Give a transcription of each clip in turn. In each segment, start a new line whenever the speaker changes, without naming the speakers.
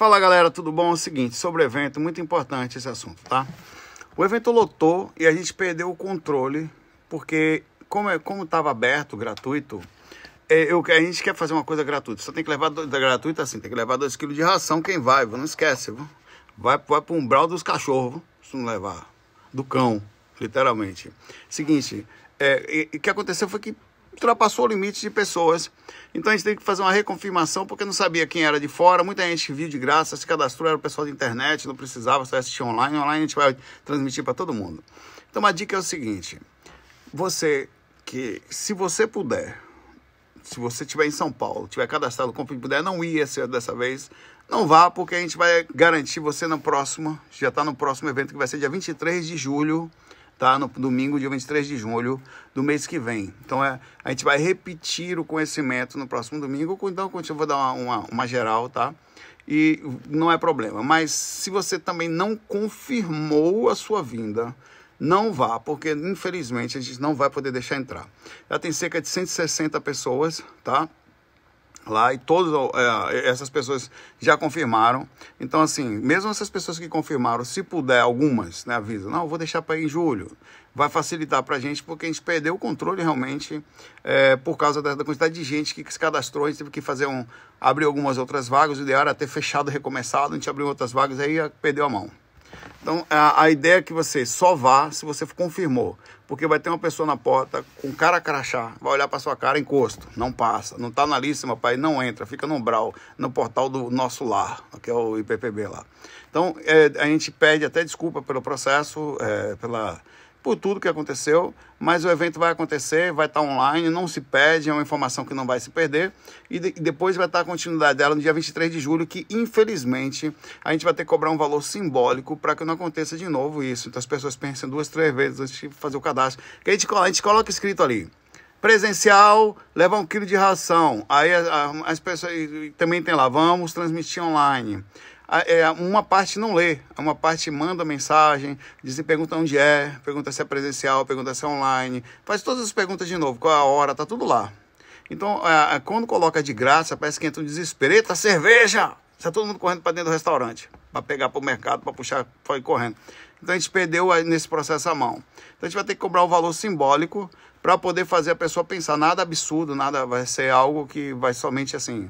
Fala galera, tudo bom? É o seguinte, sobre o evento, muito importante esse assunto, tá? O evento lotou e a gente perdeu o controle, porque como é, como estava aberto, gratuito, é, eu, a gente quer fazer uma coisa gratuita. Só tem que levar do, da gratuita assim, tem que levar 2 quilos de ração, quem vai, não esquece, vai Vai, para pro umbral dos cachorros, se não levar. Do cão, literalmente. Seguinte, é, o que aconteceu foi que ultrapassou o limite de pessoas. Então a gente tem que fazer uma reconfirmação, porque não sabia quem era de fora. Muita gente viu de graça, se cadastrou, era o pessoal da internet, não precisava, só assistir online. Online a gente vai transmitir para todo mundo. Então a dica é o seguinte: você que, se você puder, se você estiver em São Paulo, tiver cadastrado como puder, não ia ser dessa vez, não vá, porque a gente vai garantir você no próximo, já está no próximo evento que vai ser dia 23 de julho tá? No domingo, dia 23 de julho do mês que vem. Então, é, a gente vai repetir o conhecimento no próximo domingo, então eu vou dar uma, uma, uma geral, tá? E não é problema. Mas se você também não confirmou a sua vinda, não vá, porque infelizmente a gente não vai poder deixar entrar. Já tem cerca de 160 pessoas, tá? lá e todas é, essas pessoas já confirmaram. Então, assim, mesmo essas pessoas que confirmaram, se puder, algumas, né, avisa, não, vou deixar para ir em julho. Vai facilitar para a gente, porque a gente perdeu o controle realmente é, por causa da, quantidade de gente que, que se cadastrou. A gente teve que fazer um, abrir algumas outras vagas. O ideal era ter fechado, recomeçado, a gente abriu outras vagas aí perdeu a mão. Então, a, a, ideia é que você só vá se você confirmou. Porque vai ter uma pessoa na porta com cara a crachá, vai olhar para sua cara, encosto, não passa, não está na lista, meu pai, não entra, fica no umbral, no portal do nosso lar, que é o IPPB lá. Então, é, a gente pede até desculpa pelo processo, é, pela por tudo que aconteceu, mas o evento vai acontecer, vai estar online, não se perde, é uma informação que não vai se perder, e, de, e, depois vai estar a continuidade dela no dia 23 de julho, que infelizmente a gente vai ter que cobrar um valor simbólico para que não aconteça de novo isso. Então as pessoas pensam duas, três vezes antes de fazer o cadastro, que a gente, a gente coloca escrito ali, presencial, leva um quilo de ração, aí a, a, as pessoas, também tem lá, vamos transmitir online. É, uma parte não lê, é uma parte manda mensagem, diz, pergunta onde é, pergunta se é presencial, pergunta se é online, faz todas as perguntas de novo, qual é a hora, tá tudo lá. Então, é, quando coloca de graça, parece que entra um desespero. Eita, cerveja! Está todo mundo correndo para dentro do restaurante, para pegar para o mercado, para puxar, foi correndo. Então a gente perdeu nesse processo a mão. Então a gente vai ter que cobrar um valor simbólico para poder fazer a pessoa pensar. Nada absurdo, nada vai ser algo que vai somente assim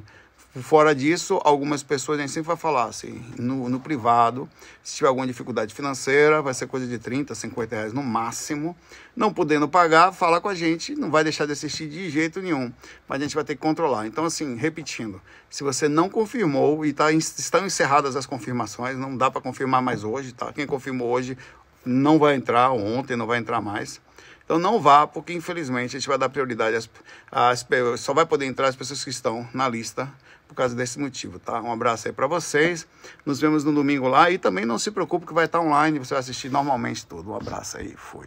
Fora disso, algumas pessoas a gente sempre vai falar assim, no, no, privado, se tiver alguma dificuldade financeira, vai ser coisa de 30, 50 reais no máximo. Não podendo pagar, fala com a gente, não vai deixar de assistir de jeito nenhum, mas a gente vai ter que controlar. Então, assim, repetindo, se você não confirmou e tá, estão encerradas as confirmações, não dá para confirmar mais hoje, tá? Quem confirmou hoje não vai entrar, ontem não vai entrar mais. Então não vá, porque infelizmente a gente vai dar prioridade às, às só vai poder entrar as pessoas que estão na lista por causa desse motivo, tá? Um abraço aí para vocês. Nos vemos no domingo lá e também não se preocupe que vai estar online, você vai assistir normalmente tudo. Um abraço aí, fui.